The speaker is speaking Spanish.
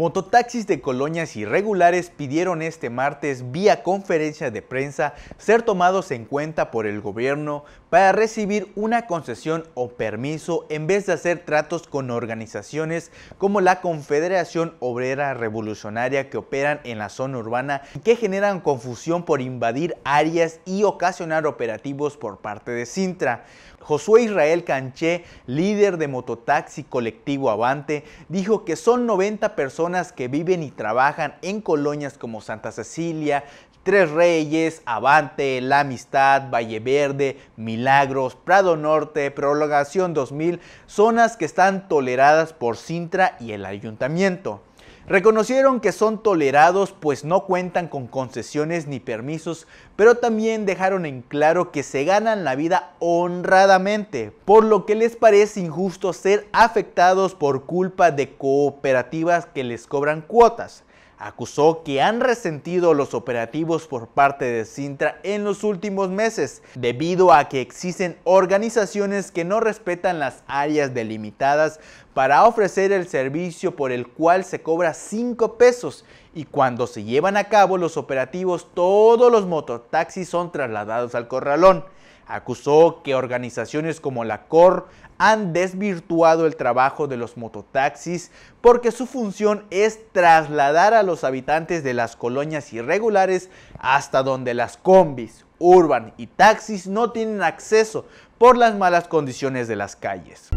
Mototaxis de colonias irregulares pidieron este martes vía conferencia de prensa ser tomados en cuenta por el gobierno para recibir una concesión o permiso en vez de hacer tratos con organizaciones como la Confederación Obrera Revolucionaria que operan en la zona urbana y que generan confusión por invadir áreas y ocasionar operativos por parte de Sintra. Josué Israel Canché, líder de Mototaxi Colectivo Avante, dijo que son 90 personas que viven y trabajan en colonias como Santa Cecilia, Tres Reyes, Avante, La Amistad, Valle Verde, Milagros, Prado Norte, Prologación 2000, zonas que están toleradas por Sintra y el ayuntamiento. Reconocieron que son tolerados pues no cuentan con concesiones ni permisos, pero también dejaron en claro que se ganan la vida honradamente, por lo que les parece injusto ser afectados por culpa de cooperativas que les cobran cuotas acusó que han resentido los operativos por parte de Sintra en los últimos meses, debido a que existen organizaciones que no respetan las áreas delimitadas para ofrecer el servicio por el cual se cobra 5 pesos y cuando se llevan a cabo los operativos todos los mototaxis son trasladados al corralón. Acusó que organizaciones como la COR han desvirtuado el trabajo de los mototaxis porque su función es trasladar a los habitantes de las colonias irregulares hasta donde las combis, urban y taxis no tienen acceso por las malas condiciones de las calles.